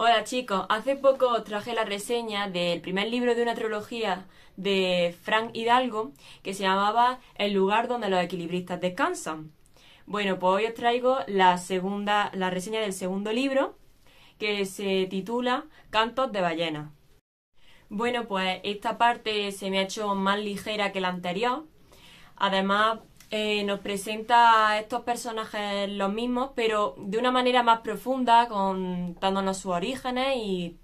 Hola chicos, hace poco traje la reseña del primer libro de una trilogía de Frank Hidalgo que se llamaba El lugar donde los equilibristas descansan. Bueno, pues hoy os traigo la segunda, la reseña del segundo libro que se titula Cantos de ballena. Bueno, pues esta parte se me ha hecho más ligera que la anterior. Además, eh, nos presenta a estos personajes los mismos, pero de una manera más profunda, contándonos sus orígenes y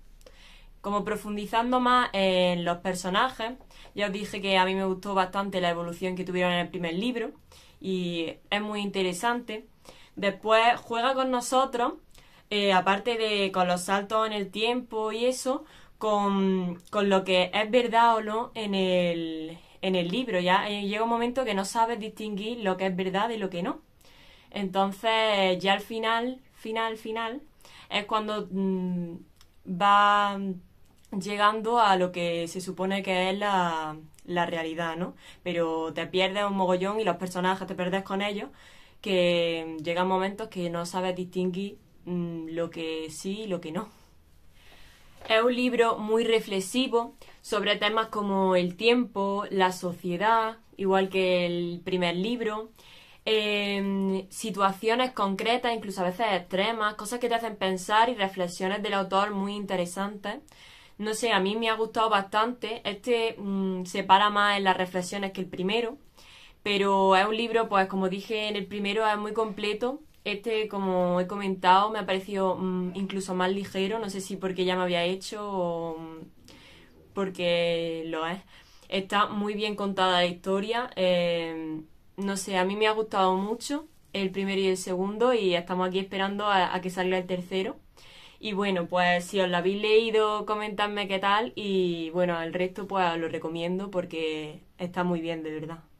como profundizando más en los personajes. Ya os dije que a mí me gustó bastante la evolución que tuvieron en el primer libro y es muy interesante. Después juega con nosotros, eh, aparte de con los saltos en el tiempo y eso, con, con lo que es verdad o no en el, en el libro. Ya eh, llega un momento que no sabes distinguir lo que es verdad y lo que no. Entonces, ya al final, final, final, es cuando mm, va llegando a lo que se supone que es la, realidad, ¿no? Pero te pierdes un mogollón y los personajes te pierdes con ellos, que llegan momentos que no sabes distinguir mm, lo que sí y lo que no. Es un libro muy reflexivo sobre temas como el tiempo, la sociedad, igual que el primer libro, em, situaciones concretas, incluso a veces extremas, cosas que te hacen pensar y reflexiones del autor muy interesantes. No sé, a mí me ha gustado bastante. Este mm, se para más en las reflexiones que el primero, pero es un libro, pues como dije en el primero, es muy completo este, como he comentado, me ha parecido mm, incluso más ligero, no sé si porque ya me había hecho o mm, porque lo es. Está muy bien contada la historia, em, no sé, a mí me ha gustado mucho el primero y el segundo y estamos aquí esperando a, que salga el tercero. Y bueno, pues si os lo habéis leído, comentadme qué tal. Y bueno, al resto pues lo recomiendo porque está muy bien, de verdad.